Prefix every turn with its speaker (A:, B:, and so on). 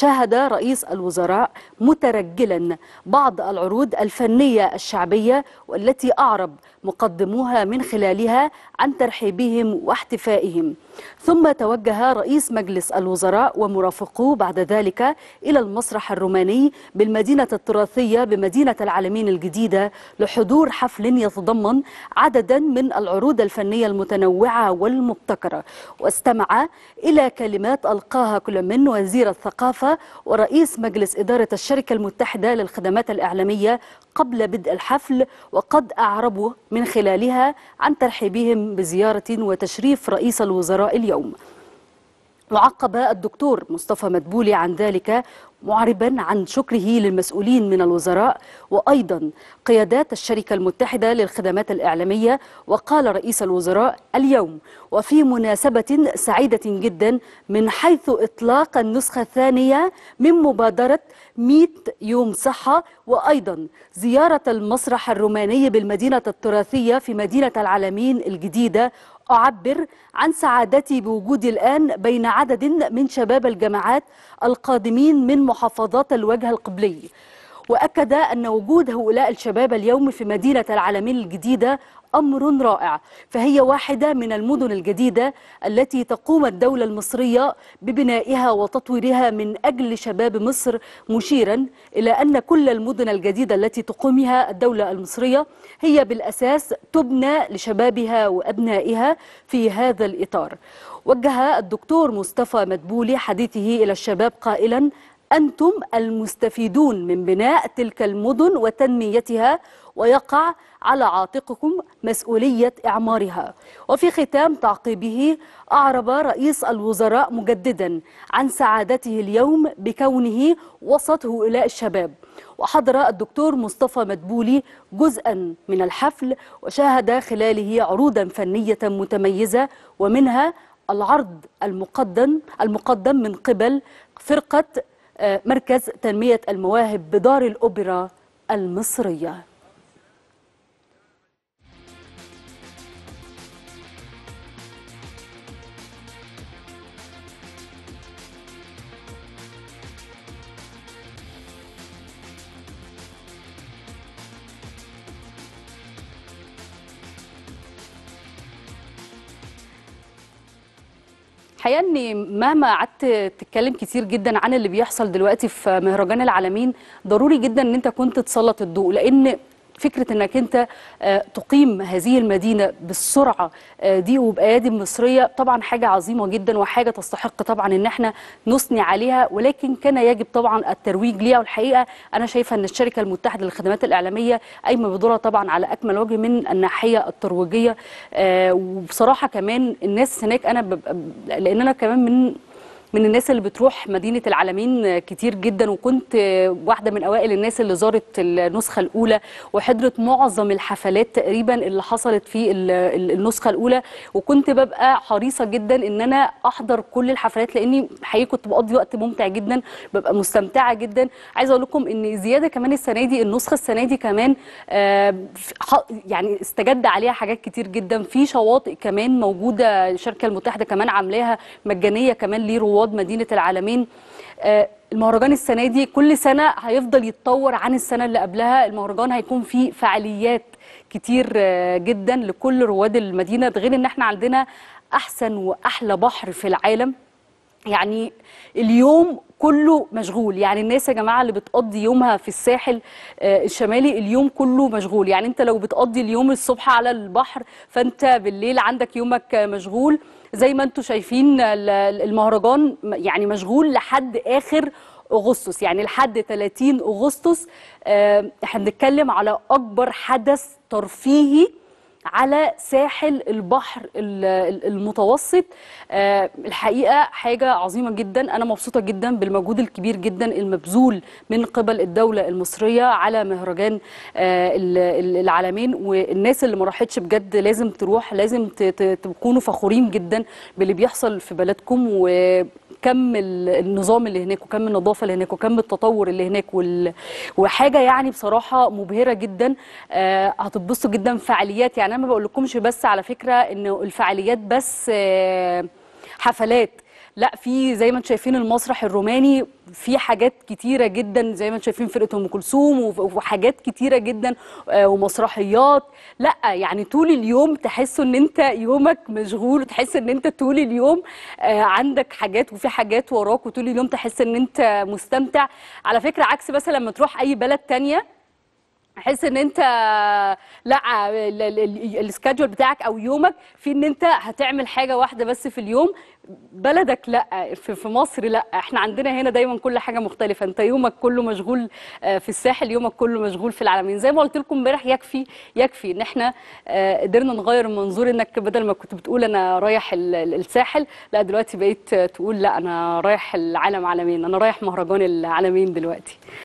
A: شاهد رئيس الوزراء مترجلا بعض العروض الفنية الشعبية والتي أعرب مقدموها من خلالها عن ترحيبهم واحتفائهم ثم توجه رئيس مجلس الوزراء ومرافقوه بعد ذلك إلى المسرح الروماني بالمدينة التراثية بمدينة العالمين الجديدة لحضور حفل يتضمن عددا من العروض الفنية المتنوعة والمبتكرة واستمع إلى كلمات ألقاها كل من وزير الثقافة ورئيس مجلس إدارة الشركة المتحدة للخدمات الإعلامية قبل بدء الحفل وقد أعربوا من خلالها عن ترحيبهم بزيارة وتشريف رئيس الوزراء اليوم وعقب الدكتور مصطفى مدبولي عن ذلك معربا عن شكره للمسؤولين من الوزراء وأيضا قيادات الشركة المتحدة للخدمات الإعلامية وقال رئيس الوزراء اليوم وفي مناسبة سعيدة جدا من حيث إطلاق النسخة الثانية من مبادرة 100 يوم صحة وأيضا زيارة المسرح الروماني بالمدينة التراثية في مدينة العالمين الجديدة أعبر عن سعادتي بوجودي الآن بين عدد من شباب الجامعات القادمين من محافظات الوجه القبلي وأكد أن وجود هؤلاء الشباب اليوم في مدينة العالمين الجديدة أمر رائع فهي واحدة من المدن الجديدة التي تقوم الدولة المصرية ببنائها وتطويرها من أجل شباب مصر مشيرا إلى أن كل المدن الجديدة التي تقومها الدولة المصرية هي بالأساس تبنى لشبابها وأبنائها في هذا الإطار وجه الدكتور مصطفى مدبولي حديثه إلى الشباب قائلا أنتم المستفيدون من بناء تلك المدن وتنميتها ويقع على عاتقكم مسؤولية إعمارها وفي ختام تعقيبه أعرب رئيس الوزراء مجددا عن سعادته اليوم بكونه وسط هؤلاء الشباب وحضر الدكتور مصطفى مدبولي جزءا من الحفل وشاهد خلاله عروضا فنية متميزة ومنها العرض المقدم المقدم من قبل فرقة آه، مركز تنمية المواهب بدار الأوبرا المصرية الحقيقه ان مهما قعدت تتكلم كتير جدا عن اللي بيحصل دلوقتي في مهرجان العالمين ضروري جدا ان انت كنت تسلط الضوء لان فكره انك انت آه، تقيم هذه المدينه بالسرعه آه، دي وبايادي مصريه طبعا حاجه عظيمه جدا وحاجه تستحق طبعا ان احنا نثني عليها ولكن كان يجب طبعا الترويج ليها والحقيقه انا شايفه ان الشركه المتحده للخدمات الاعلاميه قايمه بدورها طبعا على اكمل وجه من الناحيه الترويجيه آه، وبصراحه كمان الناس هناك انا لان انا كمان من من الناس اللي بتروح مدينه العالمين كتير جدا وكنت واحده من اوائل الناس اللي زارت النسخه الاولى وحضرت معظم الحفلات تقريبا اللي حصلت في النسخه الاولى وكنت ببقى حريصه جدا ان انا احضر كل الحفلات لاني حقيقي كنت بقضي وقت ممتع جدا ببقى مستمتعه جدا عايزه اقول لكم ان زياده كمان السنه دي النسخه السنه دي كمان آه، يعني استجد عليها حاجات كتير جدا في شواطئ كمان موجوده الشركه المتحده كمان عاملاها مجانيه كمان لرواد رواد مدينة العالمين آه، المهرجان السنة دي كل سنة هيفضل يتطور عن السنة اللي قبلها المهرجان هيكون فيه فعاليات كتير آه، جدا لكل رواد المدينة غير ان احنا عندنا احسن واحلى بحر في العالم يعني اليوم كله مشغول يعني الناس يا جماعه اللي بتقضي يومها في الساحل آه، الشمالي اليوم كله مشغول يعني انت لو بتقضي اليوم الصبح على البحر فانت بالليل عندك يومك مشغول زي ما انتم شايفين المهرجان يعني مشغول لحد اخر اغسطس يعني لحد 30 اغسطس آه، احنا بنتكلم على اكبر حدث ترفيهي على ساحل البحر المتوسط آه، الحقيقه حاجه عظيمه جدا انا مبسوطه جدا بالمجهود الكبير جدا المبذول من قبل الدوله المصريه على مهرجان آه، العالمين والناس اللي ما راحتش بجد لازم تروح لازم تكونوا فخورين جدا باللي بيحصل في بلدكم و كم النظام اللي هناك وكم النظافه اللي هناك وكم التطور اللي هناك وال... وحاجه يعني بصراحه مبهره جدا آه هتتبسطوا جدا فعاليات يعني انا ما بقول لكمش بس على فكره انه الفعاليات بس آه حفلات لا في زي ما انتم شايفين المسرح الروماني في حاجات كتيره جدا زي ما انتم شايفين فرقه ام كلثوم وحاجات كتيره جدا آه، ومسرحيات لا يعني طول اليوم تحس ان انت يومك مشغول وتحس ان انت طول اليوم آه، عندك حاجات وفي حاجات وراك وطول اليوم تحس ان انت مستمتع على فكره عكس مثلا لما تروح اي بلد تانية احس ان انت لا السكادجول بتاعك او يومك في ان انت هتعمل حاجه واحده بس في اليوم بلدك لا في مصر لا احنا عندنا هنا دايما كل حاجه مختلفه انت يومك كله مشغول آه، في الساحل يومك كله مشغول في العالمين زي ما قلت لكم امبارح يكفي يكفي ان احنا آه، قدرنا نغير المنظور انك بدل ما كنت بتقول انا رايح الساحل لا دلوقتي بقيت تقول لا انا رايح العالم عالمين انا رايح مهرجان العالمين دلوقتي